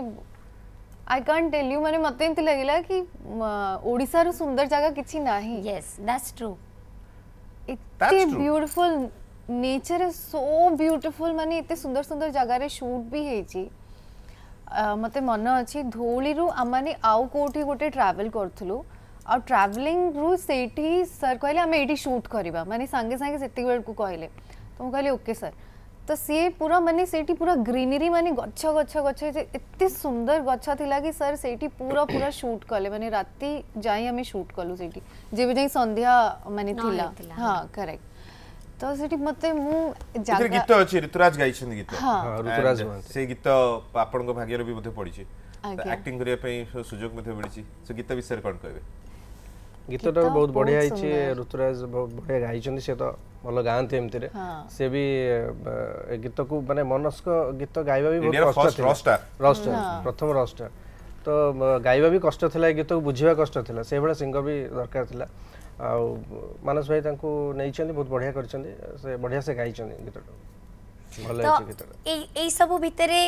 आई कांट टेल यू माने मते एंती लागिला कि ओडिसा रो सुंदर जगह किछि नाही यस दैट्स ट्रू इतने beautiful nature is so beautiful माने इतने सुंदर सुंदर जगह रे शूट भी हेछि मते मन अछि धोली रो आमाने आउ कोठी गोटे ट्रैवल करथुलु आ ट्रैवलिंग रु सेठी सर कहले हमें एठी शूट करबा माने संगे संगे सेति बेल को कहले तो कहले ओके सर ତ ସିଏ ପୁରା ମାନେ ସେଇଠି ପୁରା ଗ୍ରିନେରୀ ମାନେ ଗଛ ଗଛ ଗଛ ଏତେ ସୁନ୍ଦର ଗଛ ଥିଲା କି ସାର୍ ସେଇଠି ପୁରା ପୁରା ସୁଟ୍ କଲେ ମାନେ ରାତି ଯାଇ ଆମେ ସୁଟ୍ କଲୁ ସେଇଠି ଯେବେ ଯାଇ ସନ୍ଧ୍ୟା ମାନେ ଥିଲା ହଁ କରେକ୍ଟ ତ ସେଠି ମତେ ମୁଁ ଗୀତ ଅଛି ଋତୁରାଜ ଗାଇଛନ୍ତି ଗୀତ ଋତୁରାଜ ସେ ଗୀତ ଆପଣଙ୍କ ଭାଗ୍ୟରେ ବି ମଧ୍ୟ ପଡ଼ିଛି ଆକ୍ଟିଂ କରିବା ପାଇଁ ସୁଯୋଗ ମଧ୍ୟ ମିଳିଛି ସେ ଗୀତ ବିଷୟରେ କ'ଣ କହିବେ ଗୀତଟା ବହୁତ ବଢ଼ିଆ ହେଇଛି ଋତୁରାଜ ବଢ଼ିଆ ଗାଇଛନ୍ତି ସେ ତ ଭଲ ଗାଆନ୍ତି ଏମିତିରେ ସେ ବି ଗୀତକୁ ମାନେ ମନସ୍କ ଗୀତ ଗାଇବା ବି ବହୁତ କଷ୍ଟ ରଷ୍ଟା ପ୍ରଥମ ରଷ୍ଟା ତ ଗାଇବା ବି କଷ୍ଟ ଥିଲା ଏ ଗୀତକୁ ବୁଝିବା କଷ୍ଟ ଥିଲା ସେଇଭଳିଆ ସିଙ୍ଗର ବି ଦରକାର ଥିଲା ଆଉ ମାନସ ଭାଇ ତାଙ୍କୁ ନେଇଛନ୍ତି ବହୁତ ବଢ଼ିଆ କରିଛନ୍ତି ସେ ବଢ଼ିଆ ସେ ଗାଇଛନ୍ତି ଗୀତଟା ଭଲ ହେଇଛି ଗୀତଟା ଏଇ ଏଇ ସବୁ ଭିତରେ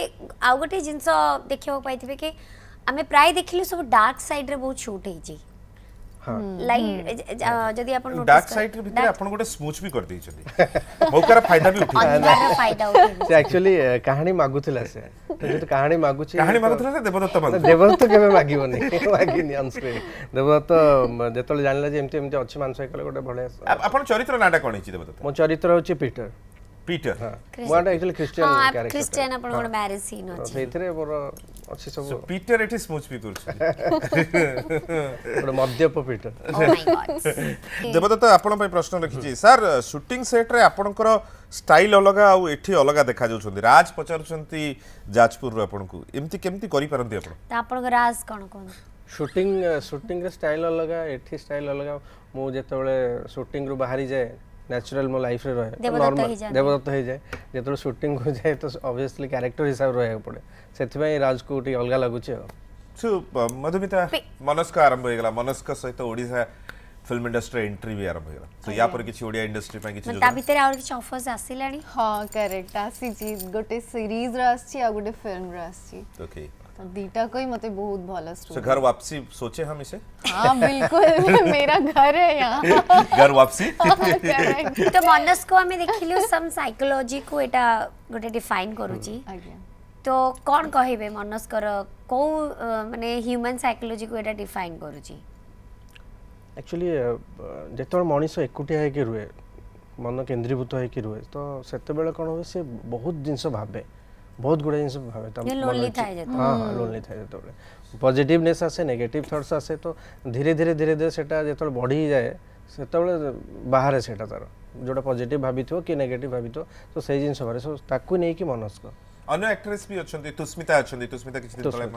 ଆଉ ଗୋଟେ ଜିନିଷ ଦେଖିବାକୁ ପାଇଥିବେ କି ଆମେ ପ୍ରାୟ ଦେଖିଲୁ ସବୁ ଡାର୍କ ସାଇଡ୍ରେ ବହୁତ ସୁଟ୍ ହେଇଛି लाइट जदि आपण नोटिस डार्क साइड के भीतर आपण गोटे स्मूच भी कर देई छथि बहुकर फायदा भी उठि फायदा उठि से एक्चुअली कहानी मागुथिला से तो जेतु कहानी मागुछि कहानी मागुथिला से देवदत्त मागु देवदत्त केबे मागिबोनी मागिनी ऑन स्क्रीन देवदत्त जेतले जानला जे एमते एमते अछि मानसय कले गोटे भले आपण चरित्र नाटा कोन हिछि देवदत्त मो चरित्र होछि पीटर पीटर हां मोटा एक्चुअली क्रिश्चियन कैरेक्टर हां क्रिश्चियन आपण गोटे मैरिज सीन अछि सेथरे मोर ଅଛି ସବୁ ପିଟର ଏଠି ସ୍ମୁଚ୍ ପିଟୁଛି ଗୋଟେ ମଦ୍ୟପ ପିଟର ଦେବଦତ୍ତ ଆପଣଙ୍କ ପାଇଁ ପ୍ରଶ୍ନ ରଖିଛି ସାର୍ ସୁଟିଂ ସେଟ୍ରେ ଆପଣଙ୍କର ଷ୍ଟାଇଲ୍ ଅଲଗା ଆଉ ଏଠି ଅଲଗା ଦେଖାଯାଉଛନ୍ତି ରାଜ ପଚାରୁଛନ୍ତି ଯାଜପୁରରୁ ଆପଣଙ୍କୁ ଏମିତି କେମିତି କରିପାରନ୍ତି ଆପଣ ଆପଣଙ୍କ ରାଜ କ'ଣ କୁହନ୍ତୁ ସୁଟିଂ ସୁଟିଂରେ ଷ୍ଟାଇଲ୍ ଅଲଗା ଏଠି ଷ୍ଟାଇଲ୍ ଅଲଗା ମୁଁ ଯେତେବେଳେ ସୁଟିଂରୁ ବାହାରିଯାଏ ন্যাচুরাল মো লাইফরে রহে নর্মাল দেবদত্ত হয়ে যায় যেতবে শুটিং হয়ে যায় তো অবভিয়াসলি ক্যারেক্টর হিসাবে রহিବାକୁ পড়ে ସେଥିପାଇଁ রাজকু টি অলগা লাগুছে সো মধুমিতা মনস্ক আরম্ভ হয়ে গেল মনস্ক সহিত ওড়িশা फिल्म इंडस्ट्री एंट्री भी आरंभ होगा तो या पर किसी ओडिया इंडस्ट्री पे किसी ता भीतर और किसी ऑफर्स आसिलानी हां करेक्ट आसी जी गोटे सीरीज र आसी आ गोटे फिल्म र आसी ओके दीटा को ही मतलब बहुत भला स्टोरी घर वापसी सोचे हम इसे हाँ बिल्कुल मेरा घर है यहाँ घर वापसी हाँ, तो मनस को हमें देख लियो सम साइकोलॉजी को इटा गुटे डिफाइन करो जी तो कौन कहे बे मनस कर को मने ह्यूमन साइकोलॉजी को इटा डिफाइन करो जी एक्चुअली जेतोर जेतबेले को एकुटिया है कि रुए होइके केंद्रीय बुत है कि रुए तो सेतेबेले कोन होय से बहुत दिन से भाबे ବହୁତ ଗୁଡ଼େ ଜିନିଷ ଭାବେ ହଁ ହଁ ଲୋନ୍ଲି ଥାଏ ଯେତେବେଳେ ପଜିଟିଭନେସ୍ ଆସେ ନେଗେଟିଭ୍ ଥଟ୍ସ ଆସେ ତ ଧୀରେ ଧୀରେ ଧୀରେ ଧୀରେ ସେଇଟା ଯେତେବେଳେ ବଢ଼ିଯାଏ ସେତେବେଳେ ବାହାରେ ସେଇଟା ତାର ଯେଉଁଟା ପଜିଟିଭ୍ ଭାବିଥିବ କି ନେଗେଟିଭ୍ ଭାବିଥିବ ତ ସେଇ ଜିନିଷ ବାହାରେ ସୋ ତାକୁ ନେଇକି ମନସ୍କ ଅନ୍ୟ ଆକ୍ଟ୍ରେସ୍ ବି ଅଛନ୍ତି ତୁସ୍ମିତା ଅଛନ୍ତି ତୁସ୍ମିତା କିଛି ତଳେ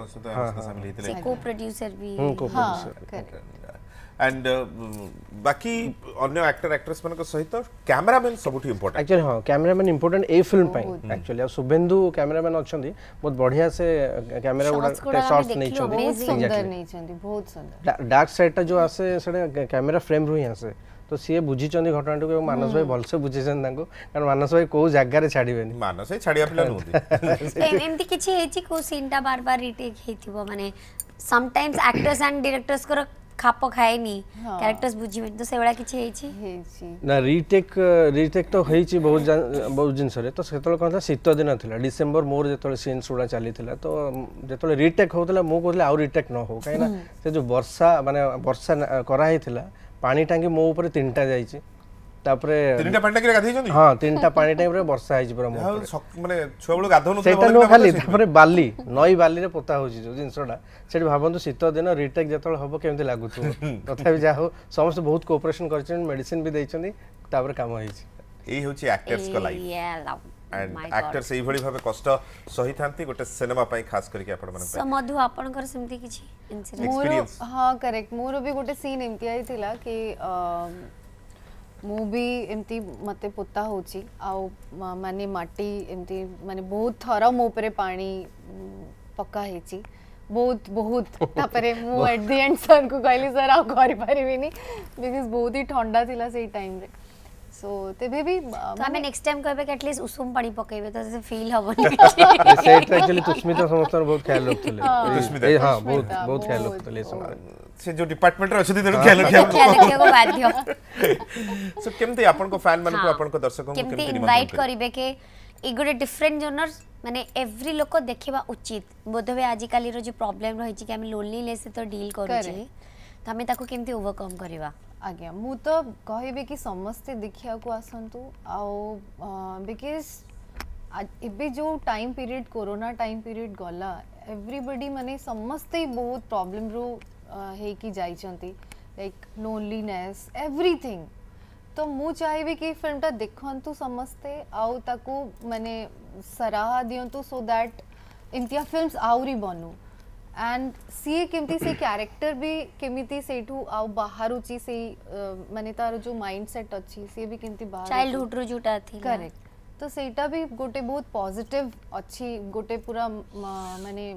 ସାମିଲ ହେଇଥିଲେ କୋ ପ୍ରୋଡ୍ୟୁସର ବି ହଁ କୋ ପ୍ରୋଡ୍ୟୁସର एंड uh, बाकी अन्य एक्टर एक्ट्रेस मान सहित कैमरामैन सबुठ इंपोर्टेंट एक्चुअली हाँ कैमरामैन इंपोर्टेंट ए फिल्म पाई एक्चुअली शुभेन्दु कैमरामैन अच्छा बहुत बढ़िया से कैमरा गुड़ा शॉट्स नहीं चंदी बहुत सुंदर नहीं चंदी बहुत सुंदर डार्क साइड टा जो आसे सेटा कैमरा फ्रेम रु ही आसे तो सी बुझी घटनाटी को मानस भाई हम्म। भलसे बुझी कारण मानस भाई कौ जगार छाड़े मानस भाई छाड़िया पिला नुहति एमती किछि हेछि को सीन टा बार बार रिटेक हेथिबो माने समटाइम्स एक्टर्स एंड डायरेक्टर्स को খাপ খায়নি ক্যারেক্টার্স বুঝিবে তো সেগুলা কিছু হয়েছি না রিটেক রিটেক তো হয়েছি বহু বহু জিনিসরে তো সেতলে কোন শীত দিন লা ডিসেম্বর মোর যেতলে সিনস গুড়া চালিছিলা তো যেতলে রিটেক হোলা মু কইলে আউ রিটেক ন হো কাইনা সে যে বর্ষা মানে বর্ষা করা হইছিলা পানি টাঙ্কি মো উপরে তিনটা যাইছে ତାପରେ ତିନିଟା ପାଣି ଟାଙ୍କିରେ ଗାଧେଇଛନ୍ତି ହଁ ତିନିଟା ପାଣି ଟାଇମ୍ରେ ବର୍ଷା ହେଇଛି ପୁରା ମାନେ ଛୁଆବେଳୁ ଗାଧଉନୁ ସେଇଟା ନୁହଁ ଖାଲି ତାପରେ ବାଲି ନଈ ବାଲିରେ ପୋତା ହେଉଛି ଯେଉଁ ଜିନିଷଟା ସେଠି ଭାବନ୍ତୁ ଶୀତ ଦିନ ରିଟେକ୍ ଯେତେବେଳେ ହବ କେମିତି ଲାଗୁଥିବ ତଥାପି ଯାହା ହଉ ସମସ୍ତେ ବହୁତ କୋପରେସନ କରିଛନ୍ତି ମେଡିସିନ ବି ଦେଇଛନ୍ତି ତାପରେ କାମ ହେଇଛି ଏଇ ହେଉଛି ଆକ୍ଟର୍ସଙ୍କ ଲାଇଫ୍ ଆକ୍ଟର୍ସ ସେଇଭଳି ଭାବେ କଷ୍ଟ ସହିଥାନ୍ତି ଗୋଟେ ସିନେମା ପାଇଁ ଖାସ କରିକି ଆପଣମାନଙ୍କ ପାଇଁ ମଧୁ ଆପଣଙ୍କର ସେମିତି କିଛି ଇନ୍ସିଡେଣ୍ଟ ହଁ କରେକ୍ଟ ମୋର ବି ଗୋଟେ ସିନ୍ ଏମିତି ଆଇଥିଲା କି ମୁଁ ବି ଏମିତି ମୋତେ ପୋତା ହେଉଛି ଆଉ ମାନେ ମାଟି ଏମିତି ମାନେ ବହୁତ ଥର ମୋ ଉପରେ ପାଣି ପକା ହେଇଛି ବହୁତ ବହୁତ ତାପରେ ମୁଁ ଆଟ୍ ଦି ଏଣ୍ଡ ସାର୍ଙ୍କୁ କହିଲି ସାର୍ ଆଉ କରିପାରିବିନି ବିକଜ୍ ବହୁତ ହି ଥଣ୍ଡା ଥିଲା ସେଇ ଟାଇମ୍ରେ સો તે બેબી તમે નેક્સ્ટ ટાઈમ કહેબે કે એટલીસ્ટ ઉસુમ પાણી પકાઈબે તો સે ફીલ હબોની સેટ એકચुअली तुस्मिता ସମସ୍ତର ବହୁତ ખ્યાଲ ରଖୁଥିଲେ ତୁସ୍ମିତା ହଁ ବହୁତ ବହୁତ ખ્યાଲ ରଖୁଥିଲେ ସେମାନେ ସେ ଯୋଉ ଡିପାର୍ଟମେଣ୍ଟରେ ଅଛନ୍ତି ତେଣୁ ଖ୍ୟାଲ ରଖିବାକୁ ଖ୍ୟାଲ ରଖିବାକୁ ବାଧ୍ୟ ସୋ କେମିତି ଆପଣଙ୍କ ଫ୍ୟାନ ମାନଙ୍କୁ ଆପଣଙ୍କ ଦର୍ଶକଙ୍କୁ କେମିତି ଇନଭାଇଟ କରିବେ કે ଏ ଗୋଟେ ଡିଫରେଣ୍ଟ ଜୋନର ମାନେ ଏଭ୍ରି ଲୋକ ଦେଖିବା ଉଚିତ ବୋଧହୁଏ ଆଜିକାଲିର ଯୋଉ ପ୍ରୋବ୍ଲେମ୍ ରହିଛି କି ଆମେ ଲୋନ୍ଲିନେସ୍ ସହିତ ଡିଲ୍ କରୁଛେ तो आम कमी ओवरकम करवा आज्ञा मु तो कह कि समस्ते देखा आसतु आज ए जो time period corona time period गला एवरीबडी मैंने समस्ते बहुत प्रॉब्लम रू लाइक लोनलीनेस एवरीथिंग तो मुझे कि फिल्मटा देखु समस्ते आने सराहा दिंतु सो दैट इमती फिल्म आनू एंड सी केमती से क्यारेक्टर भी केमी से बाहर से मानते तार जो माइंड सेट अच्छी सी भी केमती चाइल्डहुड रो जोटा थी करेक्ट हाँ। तो सेटा भी गोटे बहुत पॉजिटिव अच्छी गोटे पूरा माने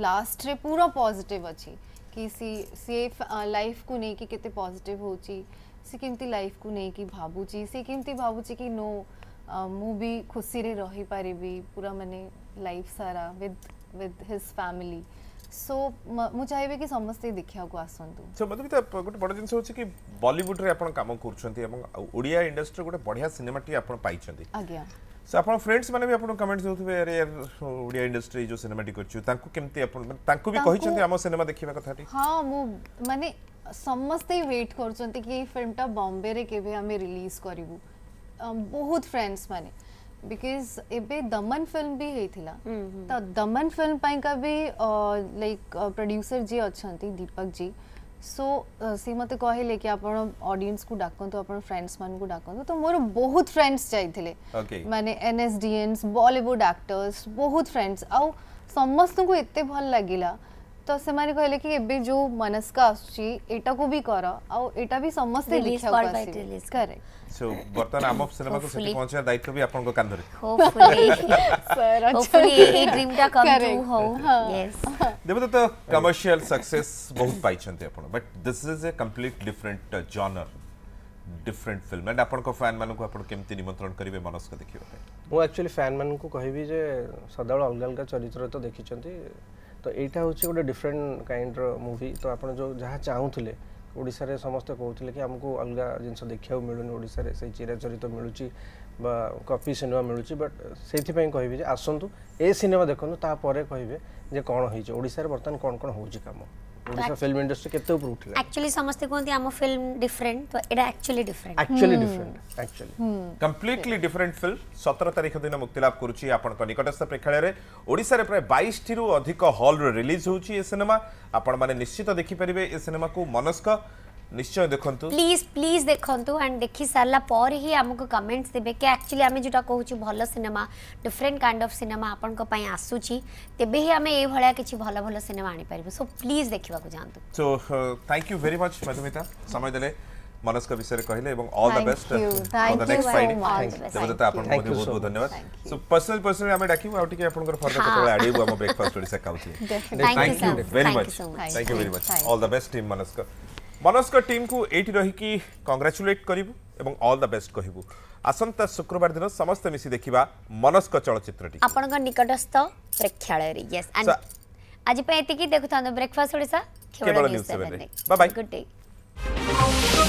लास्ट रे पूरा पॉजिटिव अच्छी कि सी सी लाइफ को नहीं कि केते पॉजिटिव होची सी केमती लाइफ को नहीं कि भाबूची सी केमती भाबूची कि नो मु भी खुशी रे रही पारिबी पूरा माने लाइफ सारा with with his family so ମୁଁ ଚାହିଁବି କି ସମସ୍ତେ ଦେଖିବାକୁ ଆସନ୍ତୁ ସେ ମତେ ଗୋଟେ ବଡ଼ ଜିନିଷ ହେଉଛି କି ବଲିଉଡ଼ରେ ଆପଣ କାମ କରୁଛନ୍ତି ଏବଂ ଓଡ଼ିଆ ଇଣ୍ଡଷ୍ଟ୍ରିରେ ଗୋଟେ ବଢ଼ିଆ ସିନେମାଟି ଆପଣ ପାଇଛନ୍ତି ଆଜ୍ଞା ସୋ ଆପଣ ଫ୍ରେଣ୍ଡସ୍ ମାନେ ବି ଆପଣଙ୍କୁ କମେଣ୍ଟ ଦେଉଥିବେ ଆରେ ଓଡ଼ିଆ ଇଣ୍ଡଷ୍ଟ୍ରି ଯେଉଁ ସିନେମାଟି କରିଛୁ ତାଙ୍କୁ କେମିତି ଆପଣ ତାଙ୍କୁ ବି କହିଛନ୍ତି ଆମ ସିନେମା ଦେଖିବା କଥାଟି ହଁ ମୁଁ ମାନେ ସମସ୍ତେ ୱେଟ୍ କରୁଛନ୍ତି କି ଏଇ ଫିଲ୍ମଟା ବମ୍ବେରେ କେବେ ଆମେ ରିଲିଜ୍ କରିବୁ ବହୁତ ଫ୍ରେଣ୍ଡସ୍ ମାନେ बिकज एबे दमन फिल्म भी होता थिला त दमन फिल्म का भी लाइक प्रोड्यूसर जी अच्छा दीपक जी सो सी मते कहले कि आपण ऑडियंस को डाकु तो आपण फ्रेंड्स मान को डाकन तो, तो मोर बहुत फ्रेंड्स जाई एन एस माने एनएसडीएनस बॉलीवुड एक्टर्स बहुत फ्रेंड्स आ समस्त को इत्ते भल लागिला ତ ସେମାନେ କହିଲେ କି ଏବେ ଯୋଉ ମନସ୍କା ଆସୁଛି ଏଟାକୁ ବି କର ଆଉ ଏଟା ବି ସମସ୍ତେ ଦେଖିବାକୁ ଆସିବେ କରେକ୍ଟ ସୋ ବର୍ତ୍ତମାନ ଆମ ସିନେମାକୁ ସେଠି ପହଞ୍ଚିବା ଦାୟିତ୍ୱ ବି ଆପଣଙ୍କ କାନ୍ଧରେ ହୋପଫୁଲି ଏଇ ଡ୍ରିମଟା କମ୍ ଟୁ ହଉ ୟେସ୍ ଦେବଦତ୍ତ କମର୍ସିଆଲ ସକ୍ସେସ୍ ବହୁତ ପାଇଛନ୍ତି ଆପଣ but this is a complete different genre different film and ଆପଣଙ୍କ ଫ୍ୟାନ୍ ମାନଙ୍କୁ ଆପଣ କେମିତି ନିମନ୍ତ୍ରଣ କରିବେ ମନସ୍କ ଦେଖିବା ପାଇଁ ମୁଁ ଆକ୍ଚୁଆଲି ଫ୍ୟାନ୍ ମାନଙ୍କୁ କହିବି ଯେ ସଦାବେଳେ ଅଲଗା ଅଲଗା ଚରିତ୍ର ତ ଦେଖିଛନ୍ତି ତ ଏଇଟା ହେଉଛି ଗୋଟେ ଡିଫରେଣ୍ଟ କାଇଣ୍ଡର ମୁଭି ତ ଆପଣ ଯେଉଁ ଯାହା ଚାହୁଁଥିଲେ ଓଡ଼ିଶାରେ ସମସ୍ତେ କହୁଥିଲେ କି ଆମକୁ ଅଲଗା ଜିନିଷ ଦେଖିବାକୁ ମିଳୁନି ଓଡ଼ିଶାରେ ସେଇ ଚିରାଚରିତ ମିଳୁଛି ବା କପି ସିନେମା ମିଳୁଛି ବଟ୍ ସେଇଥିପାଇଁ କହିବି ଯେ ଆସନ୍ତୁ ଏ ସିନେମା ଦେଖନ୍ତୁ ତାପରେ କହିବେ ଯେ କ'ଣ ହେଇଛି ଓଡ଼ିଶାରେ ବର୍ତ୍ତମାନ କ'ଣ କ'ଣ ହେଉଛି କାମ ଓଡ଼ିଶା ଫିଲ୍ମ ଇଣ୍ଡଷ୍ଟ୍ରି କେତେ ଉପରକୁ ଉଠିଲା ଆକ୍ଚୁଆଲି ସମସ୍ତେ କୁହନ୍ତି ଆମ ଫିଲ୍ମ ଡିଫରେଣ୍ଟ ତ ଏଇଟା actually different actually different actually completely different film ସତର ତାରିଖ ଦିନ ମୁକ୍ତିଲାଭ କରୁଛି ଆପଣଙ୍କ ନିକଟସ୍ଥ ପ୍ରେକ୍ଷାଳୟରେ ଓଡ଼ିଶାରେ ପ୍ରାୟ ବାଇଶଟିରୁ ଅଧିକ ହଲ୍ରେ ରିଲିଜ୍ ହେଉଛି ଏ ସିନେମା ଆପଣମାନେ ନିଶ୍ଚିତ ଦେଖିପାରିବେ ଏ ସିନେମାକୁ ମନସ୍କ নিশ্চয় দেখন্তু প্লিজ প্লিজ দেখন্তু এন্ড দেখি সারলা পরে হি আমকো কমেন্টস দেবে কি অ্যাকচুয়ালি আমি যেটা কহুছি ভালো cinema different kind of cinema আপনক পাই আসুছি তেবে হি আমি এই ভলিয়া কিছু ভালো ভালো সিনেমা আনি পারিবু সো প্লিজ দেখিবাকু যান্তু so thank you very much Madhumita সময় দেলে मनस का विषय कहले एवं all the best for the next Friday देवदत्ता आपन बहुत बहुत धन्यवाद सो पर्सनल पर्सनल हमें डाकिबो आउ टिके आपन कर फर्दर कतले आडिबो हम ब्रेकफास्ट ओडिसा काउथि thank you very much thank you very much all the best team Manas का ମନୋଜଙ୍କ ଟିମ୍କୁ ଏଇଠି ରହିକି କଂଗ୍ରାଚୁଲେଟ୍ କରିବୁ ଏବଂ ଅଲ୍ ଦ ବେଷ୍ଟ କହିବୁ ଆସନ୍ତା ଶୁକ୍ରବାର ଦିନ ସମସ୍ତେ ମିଶି ଦେଖିବା ମନସ୍କ ଚଳଚ୍ଚିତ୍ରଟି ଆପଣଙ୍କ ନିକଟସ୍ଥ ପ୍ରେକ୍ଷାଳୟରେ ୟେସ୍ ଆଜି ପାଇଁ ଏତିକି ଦେଖୁଥାନ୍ତୁ ବ୍ରେକଫାଷ୍ଟ ଓଡ଼ିଶା କେବଳ news seven bye bye good day